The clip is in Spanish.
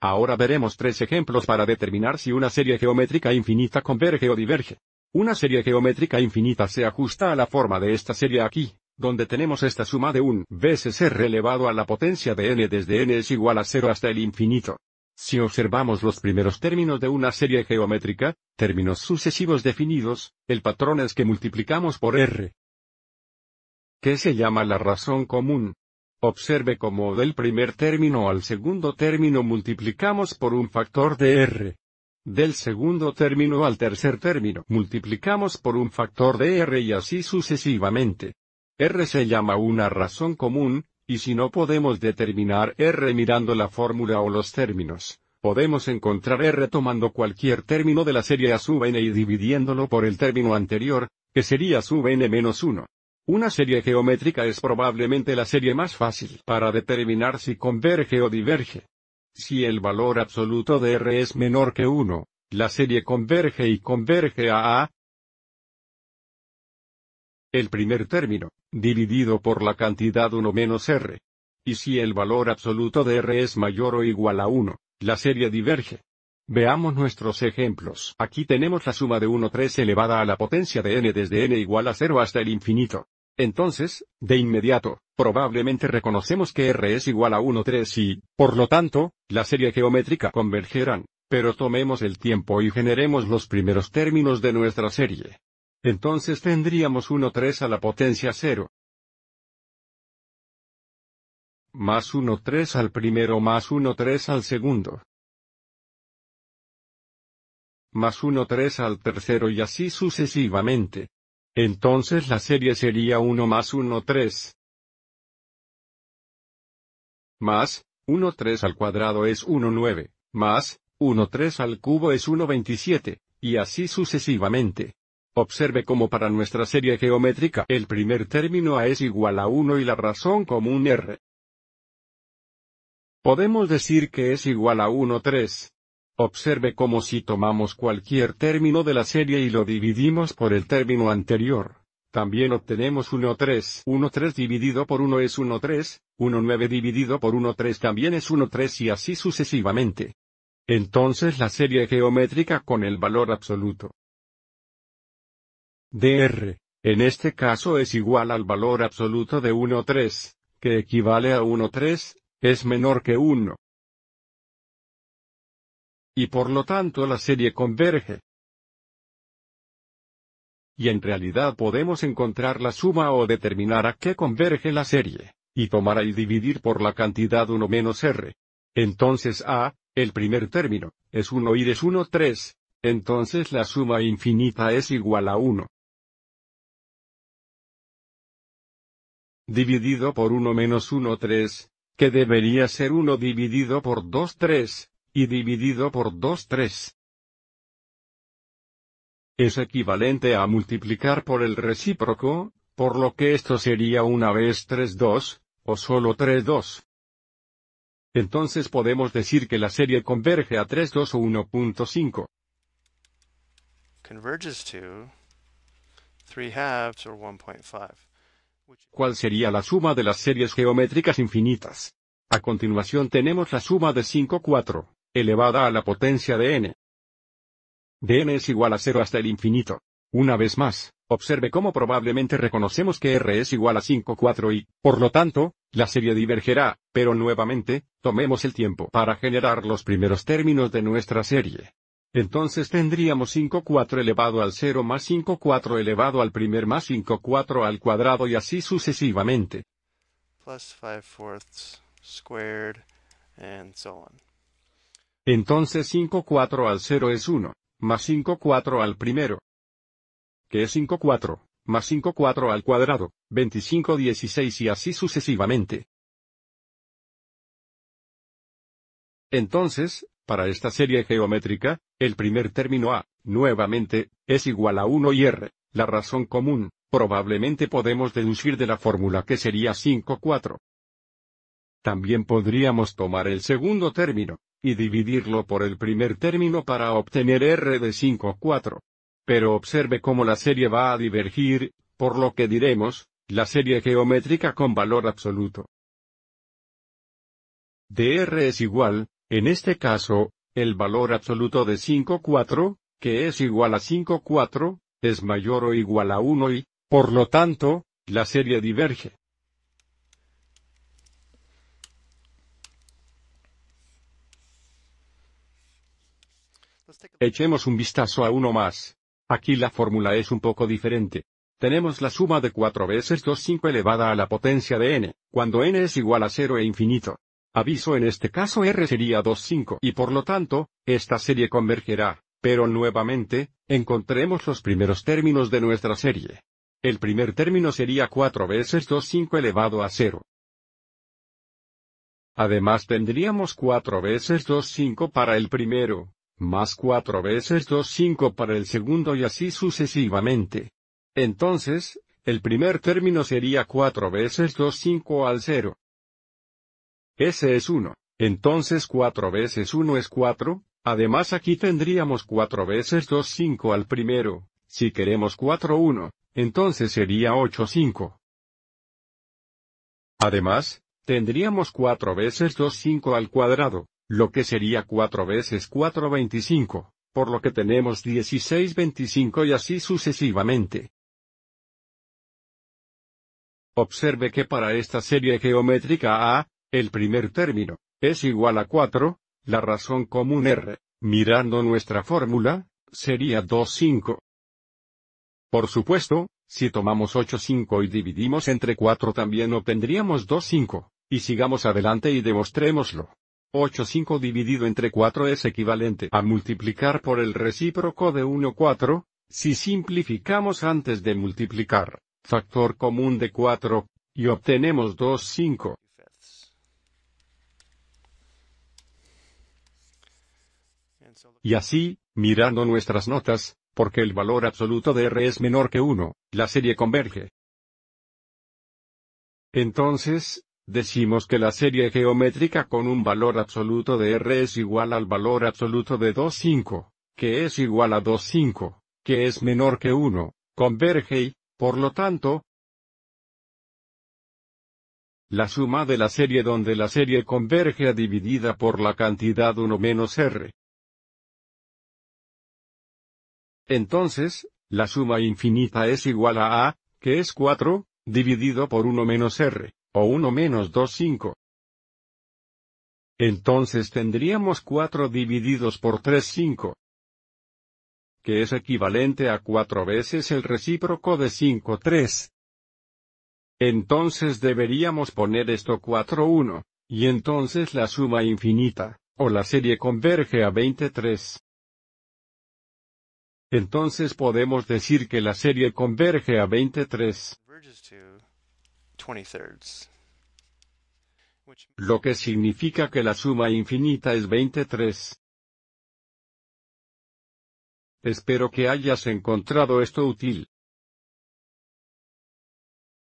Ahora veremos tres ejemplos para determinar si una serie geométrica infinita converge o diverge. Una serie geométrica infinita se ajusta a la forma de esta serie aquí, donde tenemos esta suma de un veces r elevado a la potencia de n desde n es igual a cero hasta el infinito. Si observamos los primeros términos de una serie geométrica, términos sucesivos definidos, el patrón es que multiplicamos por r, que se llama la razón común, Observe cómo del primer término al segundo término multiplicamos por un factor de r. Del segundo término al tercer término multiplicamos por un factor de r y así sucesivamente. r se llama una razón común, y si no podemos determinar r mirando la fórmula o los términos, podemos encontrar r tomando cualquier término de la serie a sub n y dividiéndolo por el término anterior, que sería sub n menos 1. Una serie geométrica es probablemente la serie más fácil para determinar si converge o diverge. Si el valor absoluto de R es menor que 1, la serie converge y converge a A. El primer término, dividido por la cantidad 1 menos R. Y si el valor absoluto de R es mayor o igual a 1, la serie diverge. Veamos nuestros ejemplos. Aquí tenemos la suma de 13 elevada a la potencia de n desde n igual a 0 hasta el infinito. Entonces, de inmediato, probablemente reconocemos que R es igual a 13 y, por lo tanto, la serie geométrica convergerán, pero tomemos el tiempo y generemos los primeros términos de nuestra serie. Entonces tendríamos 13 a la potencia 0. Más 13 al primero más 13 al segundo más 1 3 al tercero y así sucesivamente. Entonces la serie sería 1 más 1 3. Más, 1 3 al cuadrado es 1 9, más, 1 3 al cubo es 1 27, y así sucesivamente. Observe cómo para nuestra serie geométrica el primer término a es igual a 1 y la razón común r. Podemos decir que es igual a 1 3. Observe como si tomamos cualquier término de la serie y lo dividimos por el término anterior. También obtenemos 1,3. 1,3 dividido por 1 es 1 1,3, 1,9 dividido por 1 1,3 también es 1,3 y así sucesivamente. Entonces la serie geométrica con el valor absoluto dr, en este caso es igual al valor absoluto de 1,3, que equivale a 1,3, es menor que 1. Y por lo tanto la serie converge. Y en realidad podemos encontrar la suma o determinar a qué converge la serie, y tomar y dividir por la cantidad 1 menos r. Entonces a, el primer término, es 1 y es 1 3, entonces la suma infinita es igual a 1. dividido por 1 menos 1 3, que debería ser 1 dividido por 2 3, y dividido por 2 3 es equivalente a multiplicar por el recíproco, por lo que esto sería una vez 3 2, o solo 3 2. Entonces podemos decir que la serie converge a 3 2 o 1.5. Converges to 3 1.5. ¿Cuál sería la suma de las series geométricas infinitas? A continuación tenemos la suma de 5 4 elevada a la potencia de n. De n es igual a 0 hasta el infinito. Una vez más, observe cómo probablemente reconocemos que R es igual a 5 4 y, por lo tanto, la serie divergerá, pero nuevamente, tomemos el tiempo para generar los primeros términos de nuestra serie. Entonces tendríamos 5 4 elevado al 0 más 5 4 elevado al primer más 5 4 al cuadrado y así sucesivamente. Entonces 5 4 al 0 es 1, más 5 4 al primero. Que es 5 4, más 5 4 al cuadrado, 25 16 y así sucesivamente. Entonces, para esta serie geométrica, el primer término A, nuevamente, es igual a 1 y R, la razón común, probablemente podemos deducir de la fórmula que sería 5 4. También podríamos tomar el segundo término, y dividirlo por el primer término para obtener R de 5 4. Pero observe cómo la serie va a divergir, por lo que diremos, la serie geométrica con valor absoluto. R es igual, en este caso, el valor absoluto de 5 4, que es igual a 5 4, es mayor o igual a 1 y, por lo tanto, la serie diverge. Echemos un vistazo a uno más. Aquí la fórmula es un poco diferente. Tenemos la suma de 4 veces 2,5 elevada a la potencia de n, cuando n es igual a 0 e infinito. Aviso en este caso R sería 2,5 y por lo tanto, esta serie convergerá, pero nuevamente, encontremos los primeros términos de nuestra serie. El primer término sería 4 veces 2,5 elevado a 0. Además tendríamos 4 veces 2,5 para el primero, más 4 veces 2, 5 para el segundo y así sucesivamente. Entonces, el primer término sería 4 veces 2, 5 al 0. Ese es 1. Entonces 4 veces 1 es 4. Además aquí tendríamos 4 veces 2, 5 al primero. Si queremos 4, 1, entonces sería 85. Además, tendríamos 4 veces 2, 5 al cuadrado lo que sería 4 veces 4.25, por lo que tenemos 16.25 y así sucesivamente. Observe que para esta serie geométrica A, el primer término, es igual a 4, la razón común R, mirando nuestra fórmula, sería 2 2,5. Por supuesto, si tomamos 8,5 y dividimos entre 4 también obtendríamos 2 2,5, y sigamos adelante y demostrémoslo. 8,5 dividido entre 4 es equivalente a multiplicar por el recíproco de 1, 4, si simplificamos antes de multiplicar, factor común de 4, y obtenemos 2, 5. Y así, mirando nuestras notas, porque el valor absoluto de R es menor que 1, la serie converge. Entonces, Decimos que la serie geométrica con un valor absoluto de R es igual al valor absoluto de 2,5, que es igual a 2,5, que es menor que 1, converge y, por lo tanto, la suma de la serie donde la serie converge a dividida por la cantidad 1 menos R. Entonces, la suma infinita es igual a A, que es 4, dividido por 1 menos R. O 1 menos 2 5. Entonces tendríamos 4 divididos por 3 5. Que es equivalente a 4 veces el recíproco de 5 3. Entonces deberíamos poner esto 4 1, y entonces la suma infinita, o la serie converge a 23. Entonces podemos decir que la serie converge a 23. Lo que significa que la suma infinita es 23. Espero que hayas encontrado esto útil.